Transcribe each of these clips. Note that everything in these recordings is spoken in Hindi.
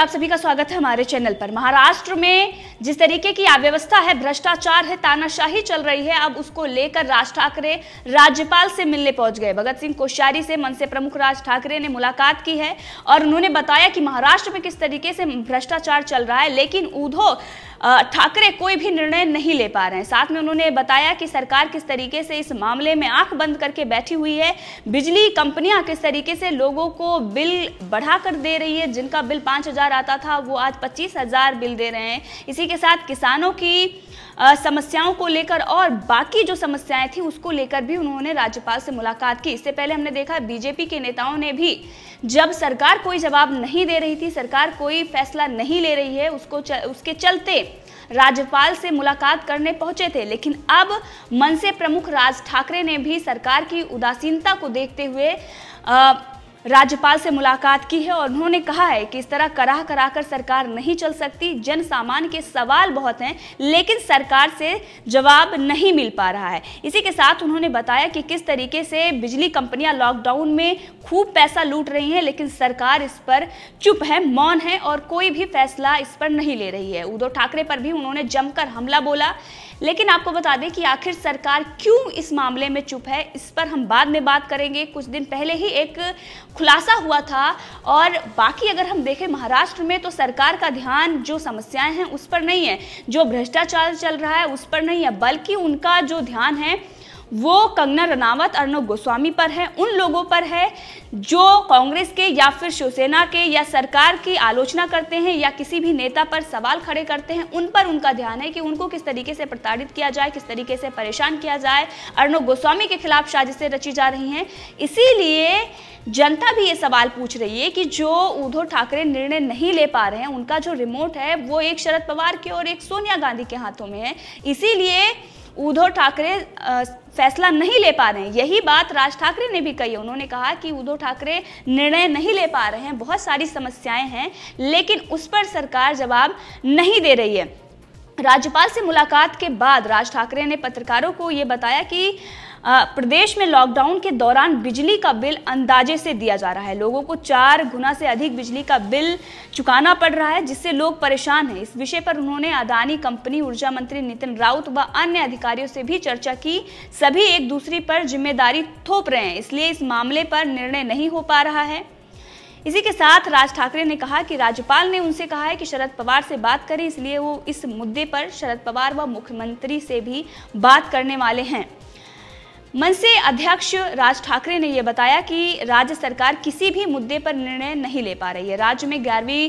आप सभी का स्वागत है हमारे चैनल पर महाराष्ट्र में जिस तरीके की अव्यवस्था है भ्रष्टाचार है तानाशाही चल रही है अब उसको लेकर राज ठाकरे राज्यपाल से मिलने पहुंच गए भगत सिंह कोश्यारी से मनसे प्रमुख राज ठाकरे ने मुलाकात की है और उन्होंने बताया कि महाराष्ट्र में किस तरीके से भ्रष्टाचार चल रहा है लेकिन उधो ठाकरे कोई भी निर्णय नहीं ले पा रहे हैं साथ में उन्होंने बताया कि सरकार किस तरीके से इस मामले में आंख बंद करके बैठी हुई है बिजली कंपनियां किस तरीके से लोगों को बिल बढ़ा कर दे रही है जिनका बिल पांच हजार आता था वो आज पच्चीस हजार बिल दे रहे हैं इसी के साथ किसानों की समस्याओं को लेकर और बाकी जो समस्याएं थी उसको लेकर भी उन्होंने राज्यपाल से मुलाकात की इससे पहले हमने देखा बीजेपी के नेताओं ने भी जब सरकार कोई जवाब नहीं दे रही थी सरकार कोई फैसला नहीं ले रही है उसको चल, उसके चलते राज्यपाल से मुलाकात करने पहुंचे थे लेकिन अब मनसे प्रमुख राज ठाकरे ने भी सरकार की उदासीनता को देखते हुए आ, राज्यपाल से मुलाकात की है और उन्होंने कहा है कि इस तरह कराह कराकर सरकार नहीं चल सकती जन सामान्य के सवाल बहुत हैं लेकिन सरकार से जवाब नहीं मिल पा रहा है इसी के साथ उन्होंने बताया कि किस तरीके से बिजली कंपनियां लॉकडाउन में खूब पैसा लूट रही हैं लेकिन सरकार इस पर चुप है मौन है और कोई भी फैसला इस पर नहीं ले रही है उद्धव ठाकरे पर भी उन्होंने जमकर हमला बोला लेकिन आपको बता दें कि आखिर सरकार क्यों इस मामले में चुप है इस पर हम बाद में बात करेंगे कुछ दिन पहले ही एक खुलासा हुआ था और बाकी अगर हम देखें महाराष्ट्र में तो सरकार का ध्यान जो समस्याएं हैं उस पर नहीं है जो भ्रष्टाचार चल रहा है उस पर नहीं है बल्कि उनका जो ध्यान है वो कंगना रनावत अर्णव गोस्वामी पर है उन लोगों पर है जो कांग्रेस के या फिर शिवसेना के या सरकार की आलोचना करते हैं या किसी भी नेता पर सवाल खड़े करते हैं उन पर उनका ध्यान है कि उनको किस तरीके से प्रताड़ित किया जाए किस तरीके से परेशान किया जाए अर्णव गोस्वामी के खिलाफ साजिशें रची जा रही हैं इसीलिए जनता भी ये सवाल पूछ रही है कि जो उद्धव ठाकरे निर्णय नहीं ले पा रहे हैं उनका जो रिमोट है वो एक शरद पवार के और एक सोनिया गांधी के हाथों में है इसीलिए उद्धव ठाकरे फैसला नहीं ले पा रहे हैं यही बात राज ठाकरे ने भी कही उन्होंने कहा कि उद्धव ठाकरे निर्णय नहीं ले पा रहे हैं बहुत सारी समस्याएं हैं लेकिन उस पर सरकार जवाब नहीं दे रही है राज्यपाल से मुलाकात के बाद राज ठाकरे ने पत्रकारों को ये बताया कि प्रदेश में लॉकडाउन के दौरान बिजली का बिल अंदाजे से दिया जा रहा है लोगों को चार गुना से अधिक बिजली का बिल चुकाना पड़ रहा है जिससे लोग परेशान हैं इस विषय पर उन्होंने अदानी कंपनी ऊर्जा मंत्री नितिन राउत व अन्य अधिकारियों से भी चर्चा की सभी एक दूसरे पर जिम्मेदारी थोप रहे हैं इसलिए इस मामले पर निर्णय नहीं हो पा रहा है इसी के साथ राज ठाकरे ने कहा कि राज्यपाल ने उनसे कहा है कि शरद पवार से बात करें इसलिए वो इस मुद्दे पर शरद पवार व मुख्यमंत्री से भी बात करने वाले हैं मनसे अध्यक्ष राज ठाकरे ने यह बताया कि राज्य सरकार किसी भी मुद्दे पर निर्णय नहीं ले पा रही है राज्य में ग्यारहवीं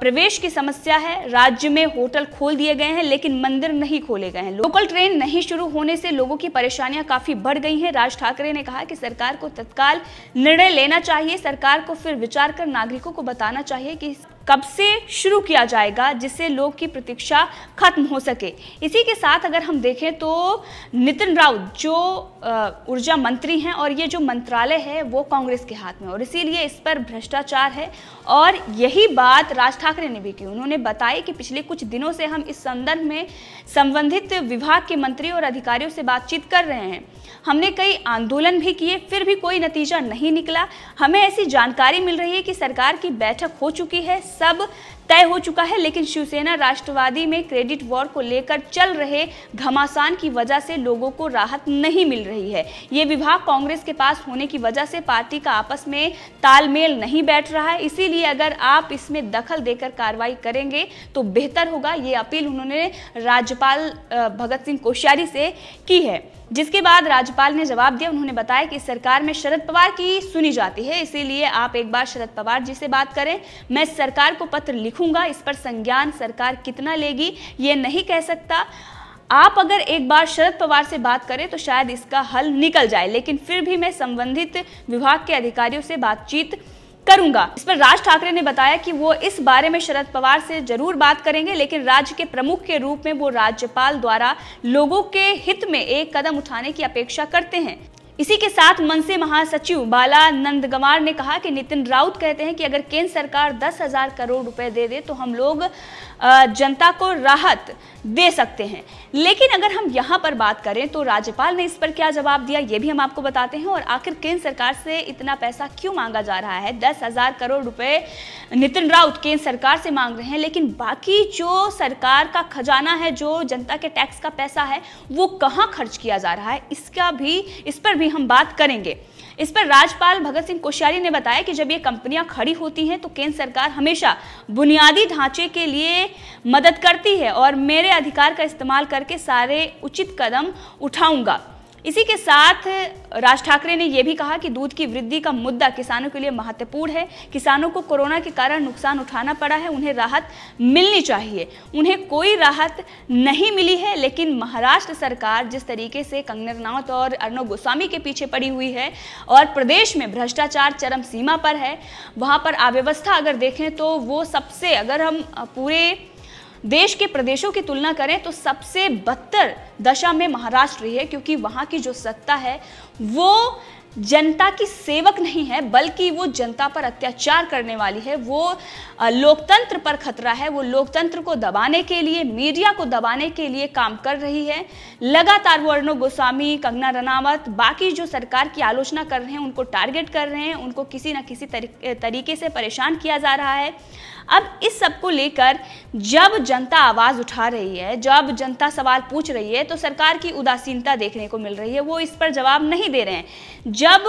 प्रवेश की समस्या है राज्य में होटल खोल दिए गए हैं लेकिन मंदिर नहीं खोले गए हैं लोकल ट्रेन नहीं शुरू होने से लोगों की परेशानियां काफी बढ़ गई हैं राज ठाकरे ने कहा कि सरकार को तत्काल निर्णय लेना चाहिए सरकार को फिर विचार कर नागरिकों को बताना चाहिए कि कब से शुरू किया जाएगा जिससे लोग की प्रतीक्षा खत्म हो सके इसी के साथ अगर हम देखें तो नितिन राउत जो ऊर्जा मंत्री हैं और ये जो मंत्रालय है वो कांग्रेस के हाथ में और इसीलिए इस पर भ्रष्टाचार है और यही बात राज ठाकरे ने भी की उन्होंने बताया कि पिछले कुछ दिनों से हम इस संदर्भ में संबंधित विभाग के मंत्री और अधिकारियों से बातचीत कर रहे हैं हमने कई आंदोलन भी किए फिर भी कोई नतीजा नहीं निकला हमें ऐसी जानकारी मिल रही है कि सरकार की बैठक हो चुकी है sub तय हो चुका है लेकिन शिवसेना राष्ट्रवादी में क्रेडिट वॉर को लेकर चल रहे घमासान की वजह से लोगों को राहत नहीं मिल रही है ये विभाग कांग्रेस के पास होने की वजह से पार्टी का आपस में तालमेल नहीं बैठ रहा है इसीलिए अगर आप इसमें दखल देकर कार्रवाई करेंगे तो बेहतर होगा ये अपील उन्होंने राज्यपाल भगत सिंह कोश्यारी से की है जिसके बाद राज्यपाल ने जवाब दिया उन्होंने बताया कि सरकार में शरद पवार की सुनी जाती है इसीलिए आप एक बार शरद पवार जी से बात करें मैं सरकार को पत्र लिखू लिखूंगा इस पर संज्ञान सरकार कितना लेगी ये नहीं कह सकता आप अगर एक बार शरद पवार से बात करें तो शायद इसका हल निकल जाए लेकिन फिर भी मैं संबंधित विभाग के अधिकारियों से बातचीत करूंगा इस पर राज ठाकरे ने बताया कि वो इस बारे में शरद पवार से जरूर बात करेंगे लेकिन राज्य के प्रमुख के रूप में वो राज्यपाल द्वारा लोगों के हित में एक कदम उठाने की अपेक्षा करते हैं इसी के साथ मनसे महासचिव बाला नंद ने कहा कि नितिन राउत कहते हैं कि अगर केंद्र सरकार दस हजार करोड़ रुपए दे दे तो हम लोग जनता को राहत दे सकते हैं लेकिन अगर हम यहाँ पर बात करें तो राज्यपाल ने इस पर क्या जवाब दिया ये भी हम आपको बताते हैं और आखिर केंद्र सरकार से इतना पैसा क्यों मांगा जा रहा है दस हजार करोड़ रुपए नितिन राउत केंद्र सरकार से मांग रहे हैं लेकिन बाकी जो सरकार का खजाना है जो जनता के टैक्स का पैसा है वो कहाँ खर्च किया जा रहा है इसका भी इस पर भी हम बात करेंगे इस पर राज्यपाल भगत सिंह कोश्यारी ने बताया कि जब ये कंपनियां खड़ी होती हैं तो केंद्र सरकार हमेशा बुनियादी ढांचे के लिए मदद करती है और मेरे अधिकार का इस्तेमाल करके सारे उचित कदम उठाऊंगा इसी के साथ राज ठाकरे ने यह भी कहा कि दूध की वृद्धि का मुद्दा किसानों के लिए महत्वपूर्ण है किसानों को कोरोना के कारण नुकसान उठाना पड़ा है उन्हें राहत मिलनी चाहिए उन्हें कोई राहत नहीं मिली है लेकिन महाराष्ट्र सरकार जिस तरीके से कंगना और अर्णव गोस्वामी के पीछे पड़ी हुई है और प्रदेश में भ्रष्टाचार चरम सीमा पर है वहाँ पर अव्यवस्था अगर देखें तो वो सबसे अगर हम पूरे देश के प्रदेशों की तुलना करें तो सबसे बदतर दशा में महाराष्ट्र रही है क्योंकि वहाँ की जो सत्ता है वो जनता की सेवक नहीं है बल्कि वो जनता पर अत्याचार करने वाली है वो लोकतंत्र पर खतरा है वो लोकतंत्र को दबाने के लिए मीडिया को दबाने के लिए काम कर रही है लगातार वो अर्णव गोस्वामी कंगना रनावत बाकी जो सरकार की आलोचना कर रहे हैं उनको टारगेट कर रहे हैं उनको किसी न किसी तरीके से परेशान किया जा रहा है अब इस सब को लेकर जब जनता आवाज़ उठा रही है जब जनता सवाल पूछ रही है तो सरकार की उदासीनता देखने को मिल रही है वो इस पर जवाब नहीं दे रहे हैं जब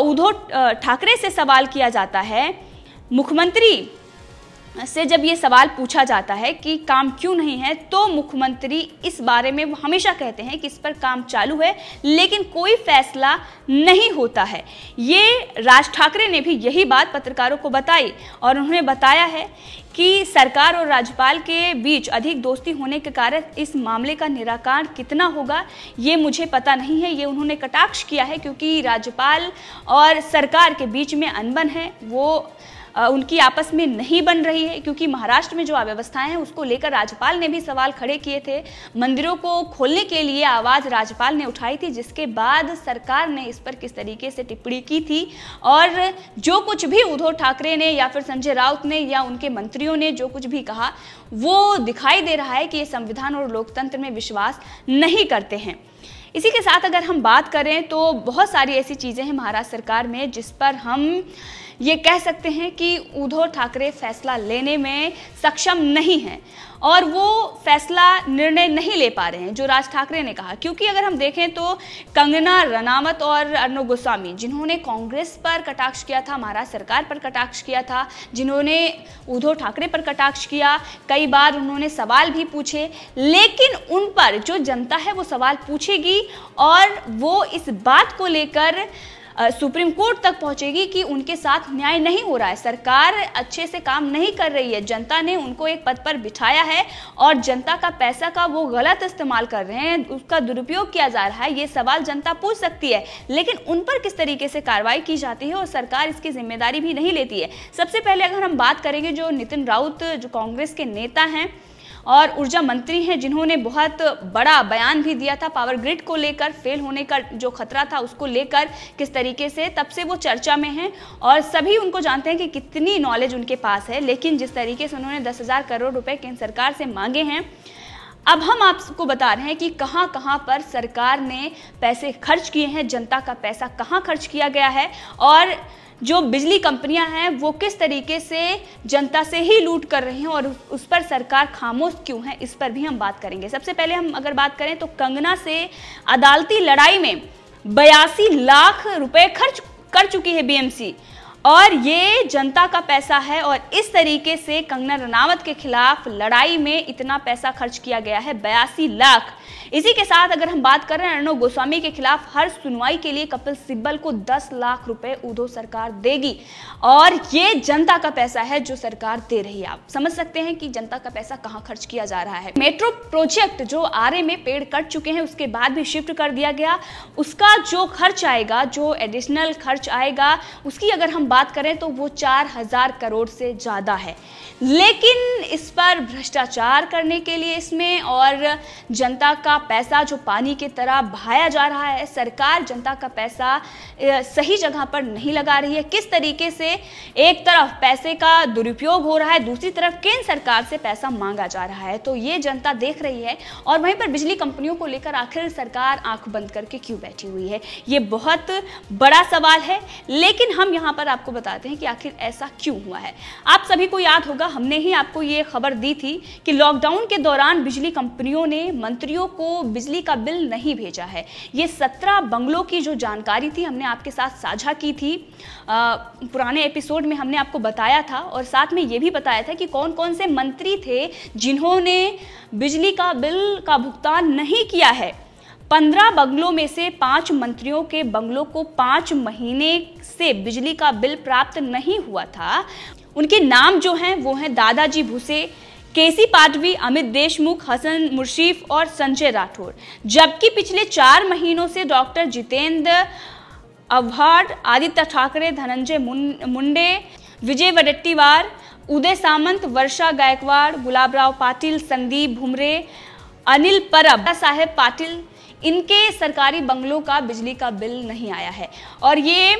उद्धव ठाकरे से सवाल किया जाता है मुख्यमंत्री से जब ये सवाल पूछा जाता है कि काम क्यों नहीं है तो मुख्यमंत्री इस बारे में हमेशा कहते हैं कि इस पर काम चालू है लेकिन कोई फैसला नहीं होता है ये राज ठाकरे ने भी यही बात पत्रकारों को बताई और उन्होंने बताया है कि सरकार और राज्यपाल के बीच अधिक दोस्ती होने के कारण इस मामले का निराकरण कितना होगा ये मुझे पता नहीं है ये उन्होंने कटाक्ष किया है क्योंकि राज्यपाल और सरकार के बीच में अनबन है वो उनकी आपस में नहीं बन रही है क्योंकि महाराष्ट्र में जो अव्यवस्थाएं हैं उसको लेकर राज्यपाल ने भी सवाल खड़े किए थे मंदिरों को खोलने के लिए आवाज़ राज्यपाल ने उठाई थी जिसके बाद सरकार ने इस पर किस तरीके से टिप्पणी की थी और जो कुछ भी उद्धव ठाकरे ने या फिर संजय राउत ने या उनके मंत्रियों ने जो कुछ भी कहा वो दिखाई दे रहा है कि ये संविधान और लोकतंत्र में विश्वास नहीं करते हैं इसी के साथ अगर हम बात करें तो बहुत सारी ऐसी चीज़ें हैं महाराष्ट्र सरकार में जिस पर हम ये कह सकते हैं कि उद्धव ठाकरे फैसला लेने में सक्षम नहीं हैं और वो फैसला निर्णय नहीं ले पा रहे हैं जो राज ठाकरे ने कहा क्योंकि अगर हम देखें तो कंगना रनावत और अर्नब गोस्वामी जिन्होंने कांग्रेस पर कटाक्ष किया था हमारा सरकार पर कटाक्ष किया था जिन्होंने उद्धव ठाकरे पर कटाक्ष किया कई बार उन्होंने सवाल भी पूछे लेकिन उन पर जो जनता है वो सवाल पूछेगी और वो इस बात को लेकर सुप्रीम कोर्ट तक पहुंचेगी कि उनके साथ न्याय नहीं हो रहा है सरकार अच्छे से काम नहीं कर रही है जनता ने उनको एक पद पर बिठाया है और जनता का पैसा का वो गलत इस्तेमाल कर रहे हैं उसका दुरुपयोग किया जा रहा है ये सवाल जनता पूछ सकती है लेकिन उन पर किस तरीके से कार्रवाई की जाती है और सरकार इसकी जिम्मेदारी भी नहीं लेती है सबसे पहले अगर हम बात करेंगे जो नितिन राउत जो कांग्रेस के नेता हैं और ऊर्जा मंत्री हैं जिन्होंने बहुत बड़ा बयान भी दिया था पावर ग्रिड को लेकर फेल होने का जो खतरा था उसको लेकर किस तरीके से तब से वो चर्चा में हैं और सभी उनको जानते हैं कि कितनी नॉलेज उनके पास है लेकिन जिस तरीके से उन्होंने दस हज़ार करोड़ रुपए केंद्र सरकार से मांगे हैं अब हम आपको बता रहे हैं कि कहाँ कहाँ पर सरकार ने पैसे खर्च किए हैं जनता का पैसा कहाँ खर्च किया गया है और जो बिजली कंपनियां हैं वो किस तरीके से जनता से ही लूट कर रहे हैं और उस पर सरकार खामोश क्यों है इस पर भी हम बात करेंगे सबसे पहले हम अगर बात करें तो कंगना से अदालती लड़ाई में बयासी लाख रुपए खर्च कर चुकी है बीएमसी और ये जनता का पैसा है और इस तरीके से कंगना रनावत के खिलाफ लड़ाई में इतना पैसा खर्च किया गया है बयासी लाख इसी के साथ अगर हम बात कर रहे हैं अर्णव गोस्वामी के खिलाफ हर सुनवाई के लिए कपिल सिब्बल को 10 लाख रुपए उधो सरकार देगी और ये जनता का पैसा है जो सरकार दे रही है आप समझ सकते हैं कि जनता का पैसा कहाँ खर्च किया जा रहा है मेट्रो प्रोजेक्ट जो आरे में पेड़ कट चुके हैं उसके बाद भी शिफ्ट कर दिया गया उसका जो खर्च आएगा जो एडिशनल खर्च आएगा उसकी अगर हम बात करें तो वो चार हजार करोड़ से ज़्यादा है लेकिन इस पर भ्रष्टाचार करने के लिए इसमें और जनता का पैसा जो पानी की तरह बहाया जा रहा है सरकार जनता का पैसा सही जगह पर नहीं लगा रही है किस तरीके से एक तरफ पैसे का दुरुपयोग हो रहा है दूसरी तरफ केंद्र सरकार से पैसा मांगा जा रहा है तो ये जनता देख रही है और वहीं पर बिजली कंपनियों को लेकर आखिर सरकार आंख बंद करके क्यों बैठी हुई है ये बहुत बड़ा सवाल है लेकिन हम यहाँ पर आपको आपको बताते हैं कि आखिर ऐसा क्यों हुआ है आप सभी को याद होगा हमने ही आपको ये खबर दी थी कि लॉकडाउन के दौरान बिजली कंपनियों ने मंत्रियों को बिजली का बिल नहीं भेजा है ये सत्रह बंगलों की जो जानकारी थी हमने आपके साथ साझा की थी आ, पुराने एपिसोड में हमने आपको बताया था और साथ में ये भी बताया था कि कौन कौन से मंत्री थे जिन्होंने बिजली का बिल का भुगतान नहीं किया है पंद्रह बंगलों में से पांच मंत्रियों के बंगलों को पांच महीने से बिजली का बिल प्राप्त नहीं हुआ था उनके नाम जो हैं वो हैं दादाजी भूसे केसी पाटवी अमित देशमुख हसन मुर्शीफ और संजय राठौर जबकि पिछले चार महीनों से डॉक्टर जितेंद्र अवहार आदित्य ठाकरे धनंजय मुंडे विजय वडट्टीवार उदय सामंत वर्षा गायकवाड़ गुलाबराव पाटिल संदीप भुमरे अनिल परब साहेब पाटिल इनके सरकारी बंगलों का बिजली का बिल नहीं आया है और ये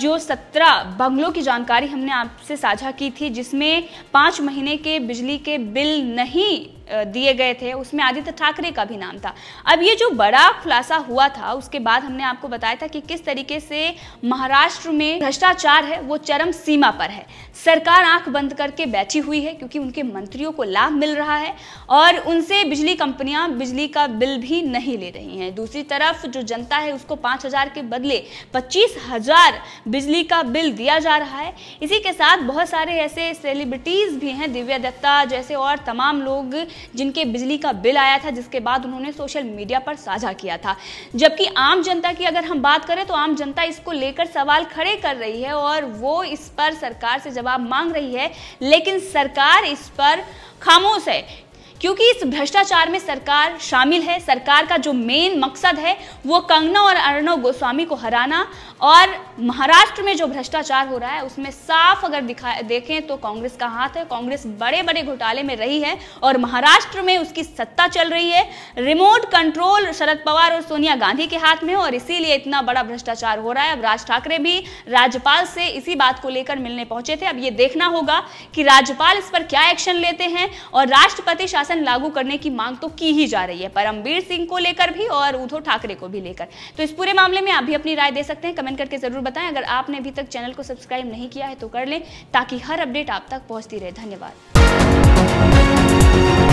जो सत्रह बंगलों की जानकारी हमने आपसे साझा की थी जिसमें पाँच महीने के बिजली के बिल नहीं दिए गए थे उसमें आदित्य ठाकरे का भी नाम था अब ये जो बड़ा खुलासा हुआ था उसके बाद हमने आपको बताया था कि किस तरीके से महाराष्ट्र में भ्रष्टाचार है वो चरम सीमा पर है सरकार आंख बंद करके बैठी हुई है क्योंकि उनके मंत्रियों को लाभ मिल रहा है और उनसे बिजली कंपनियां बिजली का बिल भी नहीं ले रही हैं दूसरी तरफ जो जनता है उसको पाँच हज़ार के बदले पच्चीस हज़ार बिजली का बिल दिया जा रहा है इसी के साथ बहुत सारे ऐसे सेलिब्रिटीज़ भी हैं दिव्या दत्ता जैसे और तमाम लोग जिनके बिजली का बिल आया था जिसके बाद उन्होंने सोशल मीडिया पर साझा किया था जबकि आम जनता की अगर हम बात करें तो आम जनता इसको लेकर सवाल खड़े कर रही है और वो इस पर सरकार से जवाब मांग रही है लेकिन सरकार इस पर खामोश है क्योंकि इस भ्रष्टाचार में सरकार शामिल है सरकार का जो मेन मकसद है वो कंगना और अर्णव गोस्वामी को हराना और महाराष्ट्र में जो भ्रष्टाचार हो रहा है उसमें साफ अगर दिखा देखें तो कांग्रेस का हाथ है कांग्रेस बड़े बड़े घोटाले में रही है और महाराष्ट्र में उसकी सत्ता चल रही है रिमोट कंट्रोल शरद पवार और सोनिया गांधी के हाथ में और इसीलिए इतना बड़ा भ्रष्टाचार हो रहा है अब राज ठाकरे भी राज्यपाल से इसी बात को लेकर मिलने पहुंचे थे अब ये देखना होगा कि राज्यपाल इस पर क्या एक्शन लेते हैं और राष्ट्रपति शासन शासन लागू करने की मांग तो की ही जा रही है परमवीर सिंह को लेकर भी और उद्धव ठाकरे को भी लेकर तो इस पूरे मामले में आप भी अपनी राय दे सकते हैं कमेंट करके जरूर बताएं अगर आपने अभी तक चैनल को सब्सक्राइब नहीं किया है तो कर लें ताकि हर अपडेट आप तक पहुंचती रहे धन्यवाद